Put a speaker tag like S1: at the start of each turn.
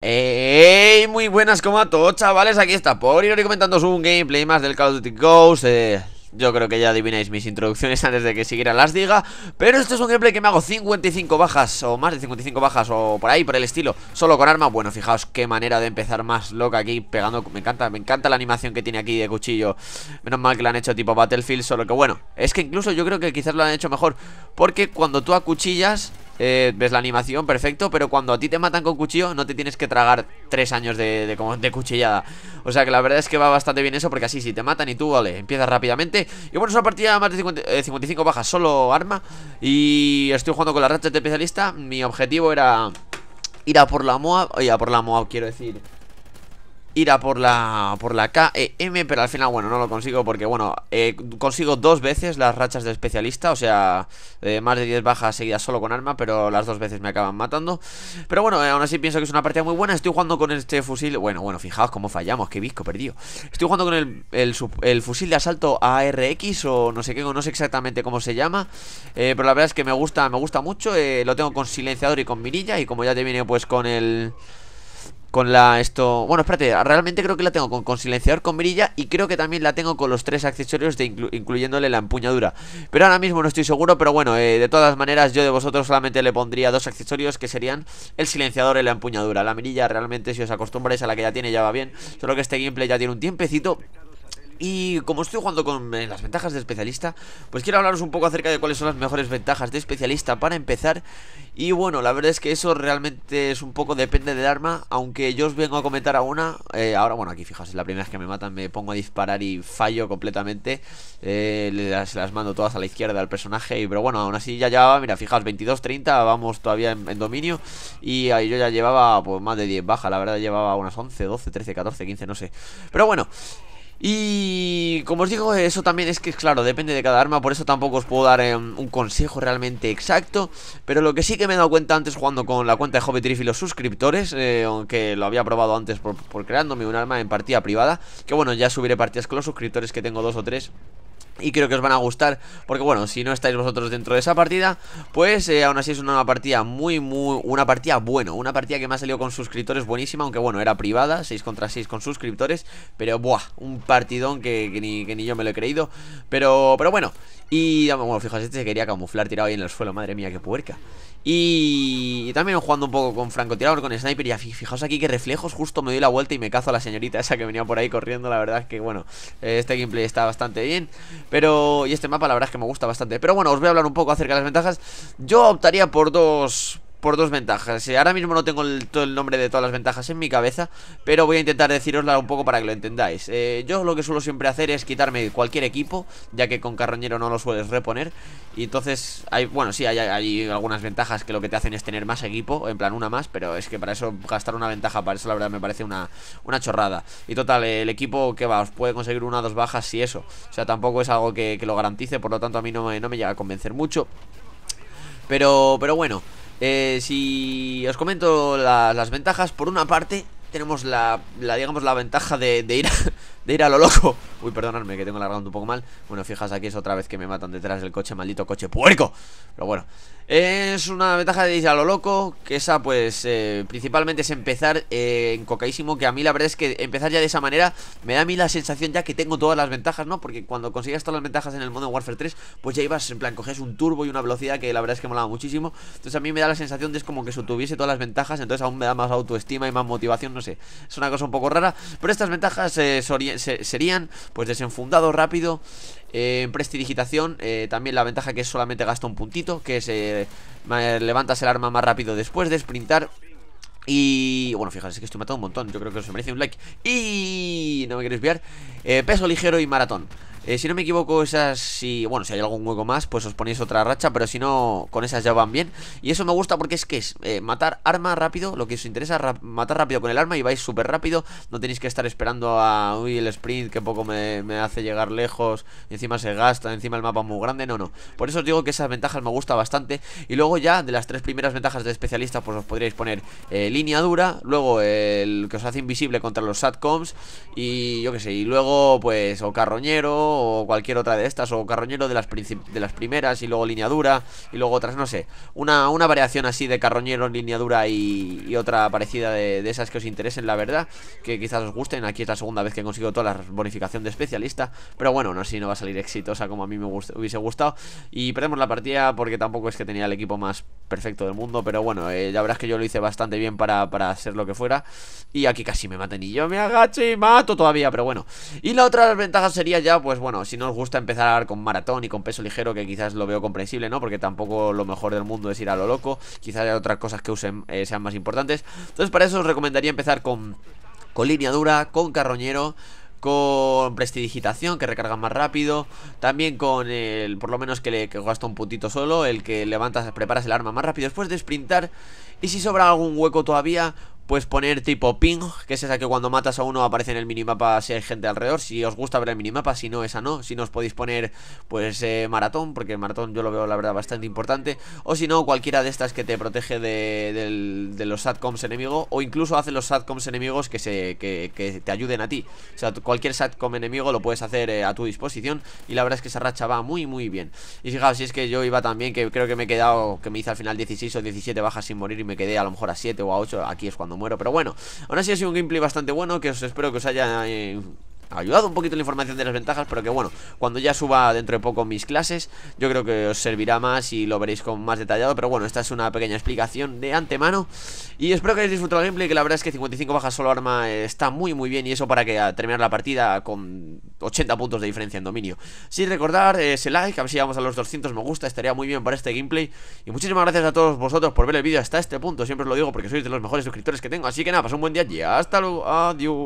S1: ¡Ey! Muy buenas como a todos chavales, aquí está por ir comentándoos un gameplay más del Call of Duty Ghost eh, Yo creo que ya adivináis mis introducciones antes de que siguiera las diga Pero este es un gameplay que me hago 55 bajas o más de 55 bajas o por ahí, por el estilo Solo con arma, bueno, fijaos qué manera de empezar más loca aquí pegando Me encanta, me encanta la animación que tiene aquí de cuchillo Menos mal que lo han hecho tipo Battlefield, solo que bueno Es que incluso yo creo que quizás lo han hecho mejor Porque cuando tú acuchillas eh, ves la animación, perfecto, pero cuando a ti te matan con cuchillo no te tienes que tragar tres años de, de, cuchillada. O sea que la verdad es que va bastante bien eso, porque así si te matan y tú, vale, empiezas rápidamente. Y bueno, es una partida más de 55 eh, bajas, solo arma. Y estoy jugando con la racha de especialista. Mi objetivo era ir a por la moa oye, a por la moa quiero decir ir a por la, por la KEM, pero al final, bueno, no lo consigo porque, bueno, eh, consigo dos veces las rachas de especialista, o sea, eh, más de 10 bajas seguidas solo con arma, pero las dos veces me acaban matando. Pero bueno, eh, aún así pienso que es una partida muy buena, estoy jugando con este fusil, bueno, bueno, fijaos cómo fallamos, qué visco perdido. Estoy jugando con el, fusil de asalto ARX o no sé qué, no sé exactamente cómo se llama, pero la verdad es que me gusta, me gusta mucho, lo tengo con silenciador y con mirilla y como ya te viene pues con el... Con la esto... Bueno, espérate, realmente creo que la tengo con, silenciador, con mirilla Y creo que también la tengo con los tres accesorios de incluyéndole la empuñadura Pero ahora mismo no estoy seguro, pero bueno, eh, de todas maneras yo de vosotros solamente le pondría dos accesorios Que serían el silenciador y la empuñadura La mirilla realmente si os acostumbráis a la que ya tiene ya va bien Solo que este gameplay ya tiene un tiempecito y como estoy jugando con eh, las ventajas de especialista, pues quiero hablaros un poco acerca de cuáles son las mejores ventajas de especialista para empezar. Y bueno, la verdad es que eso realmente es un poco depende del arma, aunque yo os vengo a comentar a una. Eh, ahora, bueno, aquí fijaos, la primera vez que me matan me pongo a disparar y fallo completamente. Eh, las, mando todas a la izquierda al personaje, y, pero bueno, aún así ya llevaba, mira, fijaos, 22-30, vamos todavía en, dominio. Y ahí yo ya llevaba pues más de 10 baja la verdad llevaba unas 11, 12, 13, 14, 15, no sé. Pero bueno. Y como os digo, eso también es que, claro, depende de cada arma, por eso tampoco os puedo dar em, un consejo realmente exacto. Pero lo que sí que me he dado cuenta antes jugando con la cuenta de Hobby y los suscriptores, eh, aunque lo había probado antes por, por creándome un arma en partida privada, que bueno, ya subiré partidas con los suscriptores que tengo dos o tres y creo que os van a gustar porque bueno, si no estáis vosotros dentro de esa partida, pues eh, aún así es una partida muy muy una partida bueno, una partida que me ha salido con suscriptores buenísima, aunque bueno, era privada, 6 contra 6 con suscriptores, pero buah, un partidón que, ni, yo me lo he creído, pero pero bueno, y bueno, fijaos, este se quería camuflar tirado ahí en el suelo, madre mía, qué puerca. Y, y también jugando un poco con francotirador, con sniper Y fijaos aquí que reflejos, justo me doy la vuelta y me cazo a la señorita esa que venía por ahí corriendo La verdad es que bueno, eh, este gameplay está bastante bien pero, y este mapa la verdad es que me gusta bastante Pero bueno, os voy a hablar un poco acerca de las ventajas Yo optaría por dos, por dos ventajas eh, Ahora mismo no tengo el, el nombre de todas las ventajas en mi cabeza Pero voy a intentar decirosla un poco para que lo entendáis eh, Yo lo que suelo siempre hacer es quitarme cualquier equipo Ya que con carroñero no lo sueles reponer Y entonces, hay, bueno, sí, hay, algunas ventajas que lo que te hacen es tener más equipo En plan, una más, pero es que para eso gastar una ventaja Para eso la verdad me parece una, una chorrada Y total, el equipo que va, os puede conseguir una o dos bajas y eso O sea, tampoco es algo que, lo garantice Por lo tanto a mí no me, no me llega a convencer mucho pero, pero bueno eh, si os comento las ventajas, por una parte tenemos la, digamos la ventaja de, de ir a, de ir a lo loco Uy, perdonadme que tengo la un poco mal Bueno, fijas aquí es otra vez que me matan detrás del coche Maldito coche puerco Pero bueno Es una ventaja de ir a lo loco Que esa pues eh, principalmente es empezar eh, en cocaísimo Que a mí la verdad es que empezar ya de esa manera Me da a mí la sensación ya que tengo todas las ventajas, ¿no? Porque cuando conseguías todas las ventajas en el Modern Warfare 3 Pues ya ibas en plan, cogías un turbo y una velocidad que la verdad es que Me molaba muchísimo Entonces a mí me da la sensación de es como que si tuviese todas las ventajas Entonces aún me da más autoestima y más motivación, no sé Es una cosa un poco rara Pero estas ventajas eh, serían pues desenfundado rápido eh, en prestidigitación eh, también la ventaja que solamente gasta un puntito Que se eh, levantas el arma más rápido después de sprintar y bueno, fíjate, es que estoy matando un montón Yo creo que se merece un like Y no me quiero desviar Peso ligero y maratón eh, si no me equivoco, esas, si, bueno, si hay algún hueco más, pues os ponéis otra racha, pero si no, con esas ya van bien. Y eso me gusta porque es que es eh, matar arma rápido, lo que os interesa, matar rápido con el arma y vais súper rápido. No tenéis que estar esperando a, uy, el sprint que poco me, hace llegar lejos, y encima se gasta, encima el mapa muy grande, no, no. Por eso os digo que esas ventajas me gusta bastante. Y luego ya, de las tres primeras ventajas de especialista, pues os podríais poner eh, línea dura, luego el que os hace invisible contra los satcoms, y yo qué sé, y luego pues o carroñero o cualquier otra de estas, o carroñero de las, de las primeras y luego línea y luego otras, no sé. Una, una variación así de carroñero, línea y, otra parecida de, esas que os interesen, la verdad, que quizás os gusten. Aquí es la segunda vez que consigo toda la bonificación de especialista, pero bueno, no sé si no va a salir exitosa como a mí me hubiese gustado. Y perdemos la partida porque tampoco es que tenía el equipo más perfecto del mundo, pero bueno, Ya eh, la verdad es que yo lo hice bastante bien para, para lo que fuera. Y aquí casi me maten y yo me agacho y mato todavía, pero bueno. Y la otra ventaja sería ya, pues pues, bueno, si no os gusta empezar con maratón y con peso ligero, que quizás lo veo comprensible, ¿no? Porque tampoco lo mejor del mundo es ir a lo loco, quizás hay otras cosas que usen eh, sean más importantes. Entonces para eso os recomendaría empezar con, línea dura, con carroñero, con prestidigitación que recarga más rápido, también con el por lo menos que le gasta un puntito solo, el que levantas, preparas el arma más rápido después de sprintar y si sobra algún hueco todavía Puedes poner tipo ping, que es esa que cuando matas a uno aparece en el minimapa si hay gente alrededor, si os gusta ver el minimapa, si no, esa no, si no os podéis poner pues eh, maratón, porque el maratón yo lo veo la verdad bastante importante, o si no, cualquiera de estas que te protege de, los satcoms enemigos, o incluso hace los satcoms enemigos que, se, te ayuden a ti, o sea, cualquier satcom enemigo lo puedes hacer eh, a tu disposición, y la verdad es que esa racha va muy muy bien, y fijaos, si es que yo iba también, que creo que me he quedado, que me hice al final 16 o 17 bajas sin morir y me quedé a lo mejor a 7 o a 8, aquí es cuando muero Pero bueno, aún así ha sido un gameplay bastante bueno Que os espero que os haya... Eh, ha ayudado un poquito la información de las ventajas, pero que bueno, cuando ya suba dentro de poco mis clases, yo creo que os servirá más y lo veréis con más detallado, pero bueno, esta es una pequeña explicación de antemano y espero que hayáis disfrutado el gameplay, que la verdad es que 55 bajas solo arma está muy muy bien y eso para que terminar la partida con 80 puntos de diferencia en dominio. Sin recordar ese like, a ver si llegamos a los 200 me gusta, estaría muy bien para este gameplay y muchísimas gracias a todos vosotros por ver el vídeo hasta este punto, siempre os lo digo porque sois de los mejores suscriptores que tengo, así que nada, pasad un buen día y hasta luego, adiós.